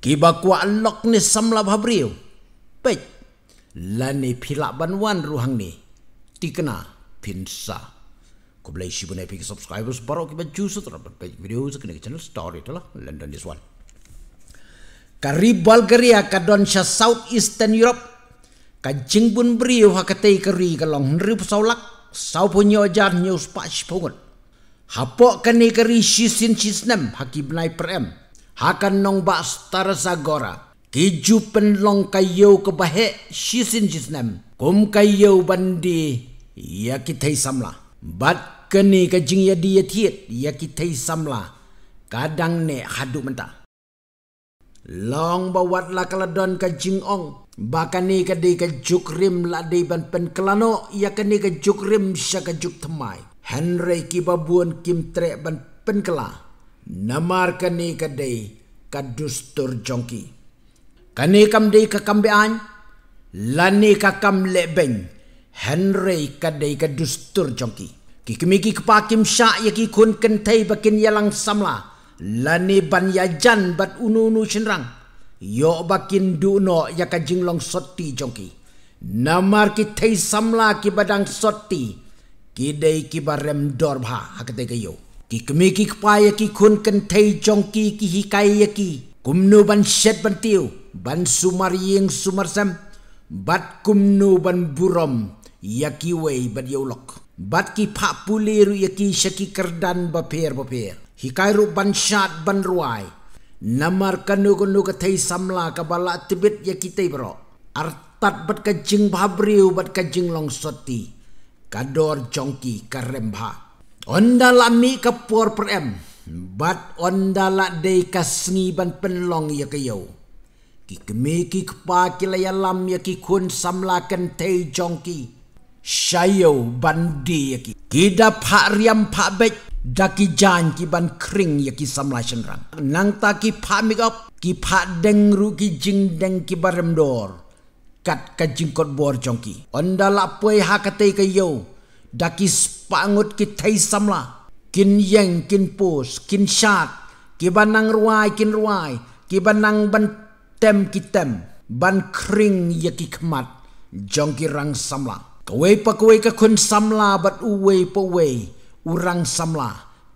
Kiba ku alok ni samla habriu, Pek. Lani pilak banwan ruhang ni. Tikna pinsa. Ku beli si bunai pergi subscribers baru kiba jusut. Rapat pek video sekena ke channel story tu lah. London this one. Kari Bulgaria ke Donsha South Eastern Europe. Kajing pun beri uha ketai keri ke long neri pesawlak. Sau punya ojar nyus pak sepungut. Hapok kani keri sisin sisnem haki benai perem hakan nong ba star sagora kiju penlong kayo ke bahe shisin jisnam kum kayo bandi ya kitai samla bat keni ke jing ya dia tiet ya, ya kitai samla kadang ne hadu menta long bawat la kaladon ke jing ong bakani ke di ke jukrim la di ban pen kelano ya keni ke jukrim sya kajuk temai henry kibabuan kim tre ban pen kelano namar kani kadai kadustur jongki kani kam dei ka kambe an lani ka kam le ben henry kadai kadustur jongki ki kemi ki kpa kim sha ye ki kun ken thai bakin yalang samla lani ban ya jan bat ununu cenrang yo bakin du no ya ka jinglong sotti jongki namar ki thai samla ki badang sotti ki dei ki barem dorbha hakte ke yo ki kemi ki kpaya ki kun ken tei jong ki ki hikai ya ki kumnu ban shet ban tiu ban sumar ying sumar sam bat kumnu ban burom ya ki wei ban yolok bat ki pa puliru ya ki shaki kerdan ba per ba per hikai ru ban shat ban ruai namar kanu kunu ka tei samla ka bala tibet ya ki tei bro artat bat ka jing babriu bat ka jing longsoti kador jongki karembha ka On dalam mi ke puar per em. Bat on dalam day ke sengi ban penlong ya ke yau. Ki kemi ki kepa ki layalam ya ki kun samlakan tei jongki. Syayo bandi ya ki. Kida pak riam pak bet. Daki jan ki ban kering ya ki samla senrang. Nang ta ki pak mikop. Ki pak dengru ki jing deng ki barem dor. Kat kajingkot bor jongki. On dalam puai hakatei ke yau. ดักกิสปังุดกิไทยสมลากินยังกินปูสกินชาติกิบันังรวยกินรวยกิบันังบันเต็มกิเต็มบันคริงยากิขมัดจงกิรังสมลากเวปะกเวกะคนสมลาบัดอุเวปะเวอุรังสมลา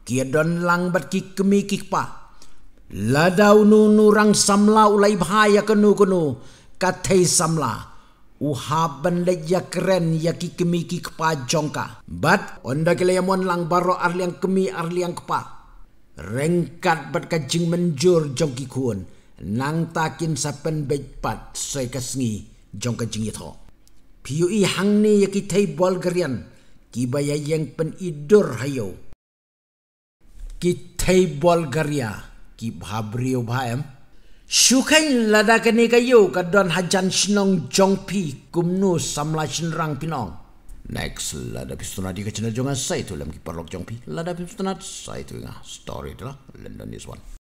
กียดอนลังบัดกิกมีกิปะลาดาวนูนูรังสมลาอุไลบายะกนูกนูกทไทยสมลา uhaban le ya keren ya ki kemi ki kepa jongka. Bat, onda kele ya mon lang baro arliang kemi arliang kepa. Rengkat bat kajing menjur jongki kuun. Nang takin sapen bej pat soy jong jongka jing itho. Ya Piyu i hang ni ya ki bol gerian. Ki baya yang pen idur hayo. Ki tay bol geria. Ki bhabriyo bhaem. Shukain lada kene kayo kadon hajan senong jongpi kumnu samla senrang pinong. Next lada pistona di kacana jonga saya tu lem perlok jongpi lada pistona saya tu nga story tu lah London this one.